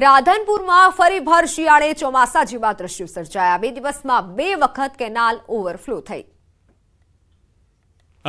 રાધનપુરમાં ફરી ભર શિયાળે ચોમાસા જેવા દ્રશ્યો સર્જાયા બે દિવસમાં બે વખત કેનાલ ઓવરફ્લો થઈ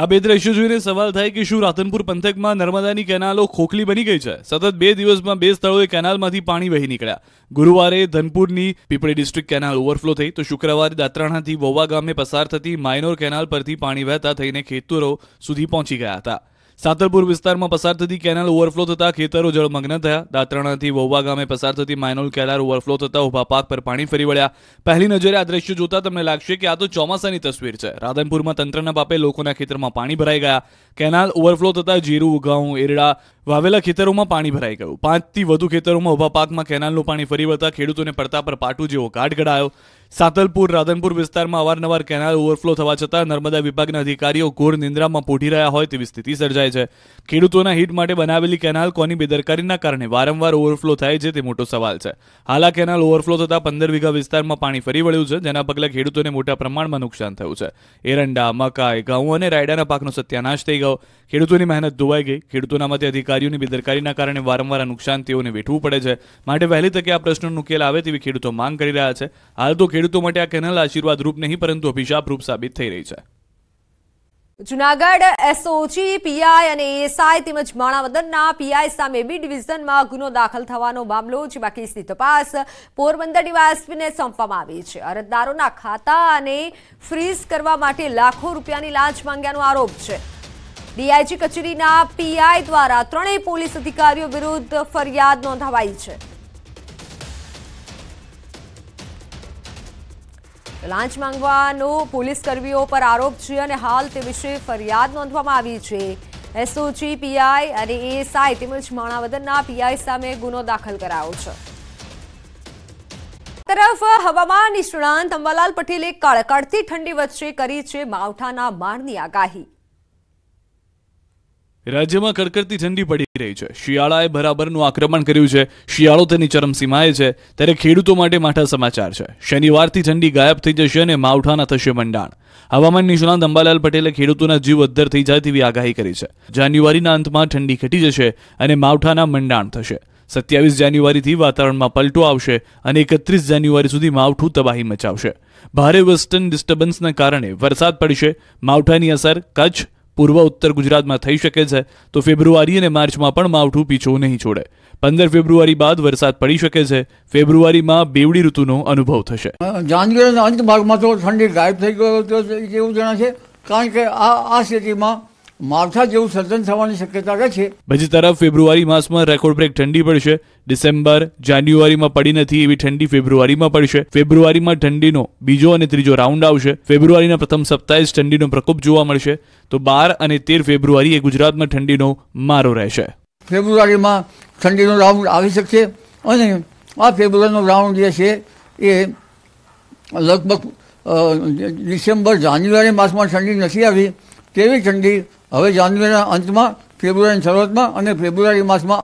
આ બે દ્રશ્યો જોઈને સવાલ થાય કે શું રાધનપુર પંથકમાં નર્મદાની કેનાલો ખોખલી બની ગઈ છે સતત બે દિવસમાં બે સ્થળોએ કેનાલમાંથી પાણી વહી નીકળ્યા ગુરુવારે ધનપુરની પીપળી ડિસ્ટ્રિક્ટ કેનાલ ઓવરફ્લો થઈ તો શુક્રવારે દાત્રાણાથી વોવા ગામે પસાર થતી માઇનોર કેનાલ પરથી પાણી વહેતા થઈને ખેતરો સુધી પહોંચી ગયા હતા સાંતલપુર વિસ્તારમાં પસાર થતી કેનાલ ઓવરફ્લો થતા ખેતરો જળમગ્ન થયા દાત્રણાથી વહવા ગામે પસાર થતી માઇનોલ કેલાર ઓવરફ્લો થતા ઉભા પાક પર પાણી ફરી વળ્યા પહેલી નજરે આ દ્રશ્ય જોતા તમને લાગશે કે આ તો ચોમાસાની તસવીર છે રાધનપુરમાં તંત્રના પાપે લોકોના ખેતરમાં પાણી ભરાઈ ગયા કેનાલ ઓવરફ્લો થતા જીરું ઘઉં એરડા વાવેલા ખેતરોમાં પાણી ભરાઈ ગયું પાંચથી વધુ ખેતરોમાં ઉભા પાકમાં કેનાલનું પાણી ફરી વળતા ખેડૂતોને પડતા પર પાટું જેવો ગાઢ ગડાયો સાતલપુર રાધનપુર વિસ્તારમાં અવારનવાર કેનાલ ઓવરફ્લો થવા છતાં નર્મદા વિભાગના અધિકારીઓ ઘોર નિંદ્રામાં પોઢી રહ્યા હોય તેવી સ્થિતિ સર્જાય છે ખેડૂતોના હિત માટે બનાવેલી કેનાલ કોની બેદરકારીના કારણે વારંવાર ઓવરફ્લો થાય છે તે મોટો સવાલ છે હાલ આ કેનાલ ઓવરફ્લો થતાં પંદર વીઘા વિસ્તારમાં પાણી ફરી વળ્યું છે જેના પગલે ખેડૂતોને મોટા પ્રમાણમાં નુકસાન થયું છે એરંડા મકાઈ ઘઉં અને રાયડાના પાકનો સત્યાનાશ થઈ ગયો ખેડૂતોની મહેનત ધોવાઈ ગઈ ખેડૂતોના મતે અધિકારીઓની બેદરકારીના કારણે વારંવાર નુકસાન તેઓને વેઠવું પડે છે માટે વહેલી તકે આ પ્રશ્નોનો ઉકેલ આવે તેવી ખેડૂતો માંગ કરી રહ્યા છે હાલ તો ખેડૂતો ખેડૂતો માટે આ કેનાલ આશીર્વાદરૂપ નહીં પરંતુ અભિશાપરૂપ સાબિત થઈ રહી છે જુનાગઢ એસઓજી પીઆઈ અને એએસઆઈ તેમજ માણાવદરના પીઆઈ સામે બી ડિવિઝનમાં ગુનો દાખલ થવાનો મામલો જેમાં કેસની તપાસ પોરબંદર ડીવાયએસપીને સોંપવામાં આવી છે અરજદારોના ખાતા અને ફ્રીઝ કરવા માટે લાખો રૂપિયાની લાંચ માંગ્યાનો આરોપ છે ડીઆઈજી કચેરીના પીઆઈ દ્વારા ત્રણેય પોલીસ અધિકારીઓ વિરુદ્ધ ફરિયાદ નોંધાવાઈ છે લાંચ માંગવાનો પોલીસ કર્મીઓ પર આરોપ છે અને હાલ તે વિશે ફરિયાદ નોંધવામાં આવી છે એસઓજી પીઆઈ અને એએસઆઈ તેમજ માણાવદરના પીઆઈ સામે ગુનો દાખલ કરાયો છે તરફ હવામાન નિષ્ણાંત અંબાલાલ પટેલે કડકડતી ઠંડી વચ્ચે કરી છે માવઠાના માણની આગાહી રાજ્યમાં કડકડતી ઠંડી પડી રહી છે શિયાળાએ બરાબરનું આક્રમણ કર્યું છે શિયાળો તેની ચરમસીમાએ છે ત્યારે ખેડૂતો માટે માઠા સમાચાર છે શનિવારથી ઠંડી ગાયબ થઈ જશે અને માવઠાના થશે મંડાણ હવામાન નિષ્ણાંત અંબાલાલ પટેલે ખેડૂતોના જીવ અદ્ધર થઈ જાય તેવી આગાહી કરી છે જાન્યુઆરીના અંતમાં ઠંડી ઘટી જશે અને માવઠાના મંડાણ થશે સત્યાવીસ જાન્યુઆરીથી વાતાવરણમાં પલટો આવશે અને એકત્રીસ જાન્યુઆરી સુધી માવઠું તબાહી મચાવશે ભારે વેસ્ટર્ન ડિસ્ટર્બન્સના કારણે વરસાદ પડશે માવઠાની અસર કચ્છ પૂર્વ ઉત્તર ગુજરાતમાં થઈ શકે છે તો ફેબ્રુઆરી અને માર્ચમાં પણ માવઠું પીછું નહીં છોડે પંદર ફેબ્રુઆરી બાદ વરસાદ પડી શકે છે ફેબ્રુઆરીમાં બેવડી ઋતુનો અનુભવ થશે જાન્યુઆરીના અંત ભાગમાં તો ઠંડી ગાયબ થઈ ગયો એવું તેવું છે કારણ કે આ આ સ્થિતિમાં માવઠા જેવું સર્જન થવાની શક્યતા રહે છે બીજી તરફ ફેબ્રુઆરી માસમાં રેકોર્ડ બ્રેક ઠંડી પડશે ડિસેમ્બર જાન્યુઆરીમાં પડી નથી એવી ઠંડી ફેબ્રુઆરીમાં પડશે ફેબ્રુઆરીમાં ઠંડીનો બીજો અને ત્રીજો રાઉન્ડ આવશે ફેબ્રુઆરીના પ્રથમ સપ્તાહે જ ઠંડીનો પ્રકોપ જોવા મળશે તો બાર અને તેર ફેબ્રુઆરી એ ગુજરાતમાં ઠંડીનો મારો રહેશે ફેબ્રુઆરીમાં ઠંડીનો રાઉન્ડ આવી શકશે અને આ ફેબ્રુઆરીનો રાઉન્ડ જે છે એ લગભગ ડિસેમ્બર જાન્યુઆરી માસમાં ઠંડી નથી આવી તેવી ઠંડી હવે જાન્યુઆરીના અંતમાં ફેબ્રુઆરીની શરૂઆતમાં અને ફેબ્રુઆરી માસમાં